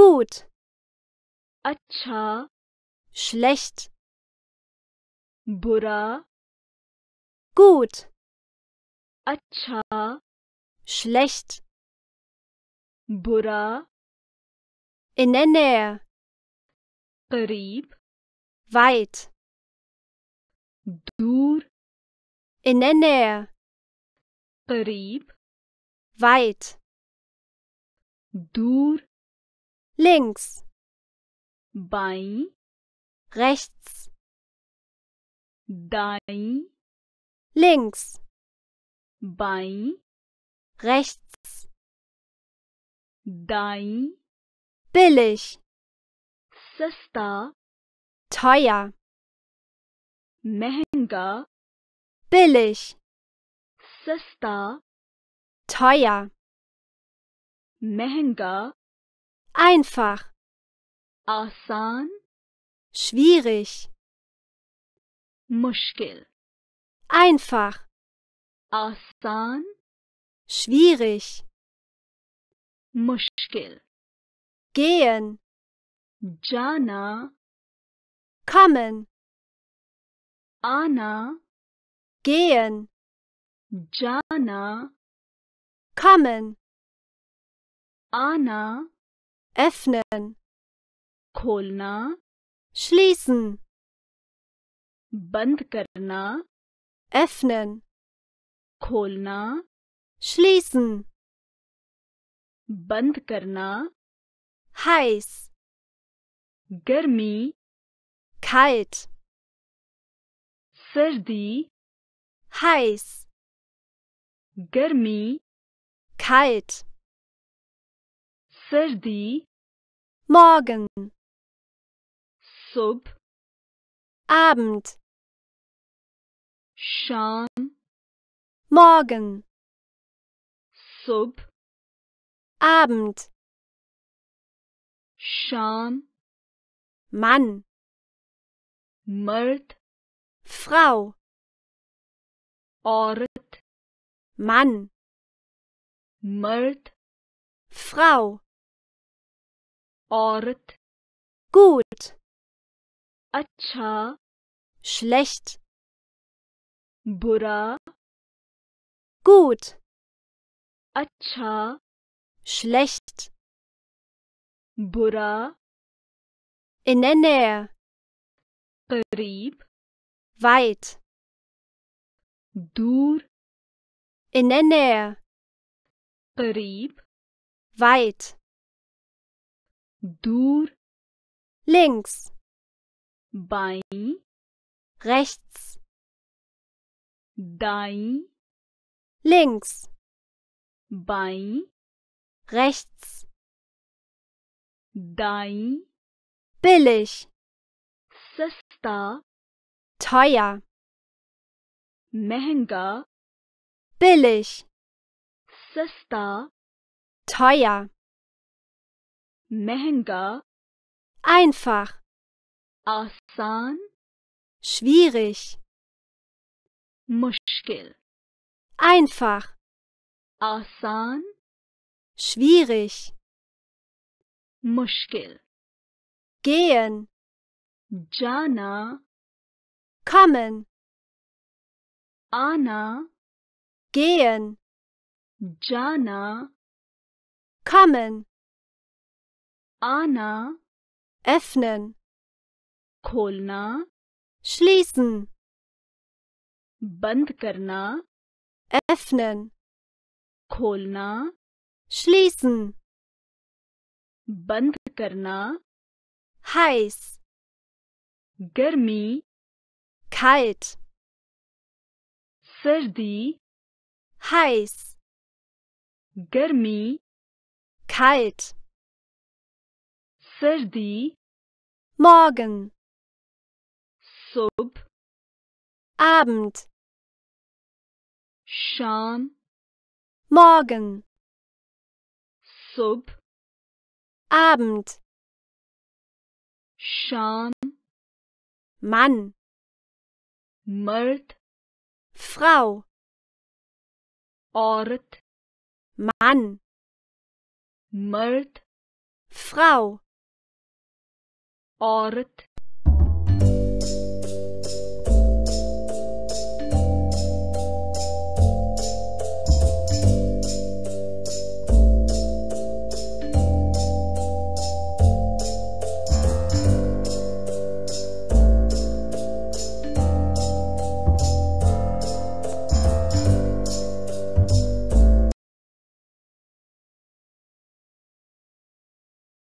Gut. Acha. Schlecht. Bura. Gut. Acha. Schlecht. Bura. In der Nähe. Qarib. Weit. Dur. In der Nähe. Qarib. Weit. Dur. links, Bei rechts, दाई links, Bei rechts, दाई billig, सस्ता teuer, महंगा billig, सस्ता teuer, महंगा Einfach. Asan. Schwierig. Muschkil. Einfach. Asan. Schwierig. Muschkil. Gehen. Jana. Kommen. Anna. Gehen. Jana. Kommen. Anna öffnen, kholna, schließen, band karna, öffnen, kholna, schließen, band karna, heiß, गर्मी kalt, सर्दी heiß, गर्मी kalt Sardi. Morgen. Sub. Abend. Sham. Morgen. Sub. Abend. Sham. Mann. Mörd. Frau. Ort. Mann. Mörd. Frau. औरत gut अच्छा schlecht बुरा gut अच्छा schlecht बुरा in der Nähe قريب weit Dur. in der Nähe قريب weit दूर links बाई rechts दाई links बाई rechts दाई billig सस्ता teuer महंगा billig सस्ता teuer Mehenga. Einfach. Asan. Schwierig. Muschkil. Einfach. Asan. Schwierig. Muschkil. Gehen. Jana. Kommen. Anna. Gehen. Jana. Kommen. Ana. Öffnen. Kolna. Schließen. Band karna. Öffnen. Kholna. Schließen. Band Heiß. Germi. Kalt. Sardi. Heiß. Germi. Kalt. सर्दी morgen Sub Abend Sham morgen Sub Abend Sham Mann Mörd Frau Ort Mann Mörd Frau औरत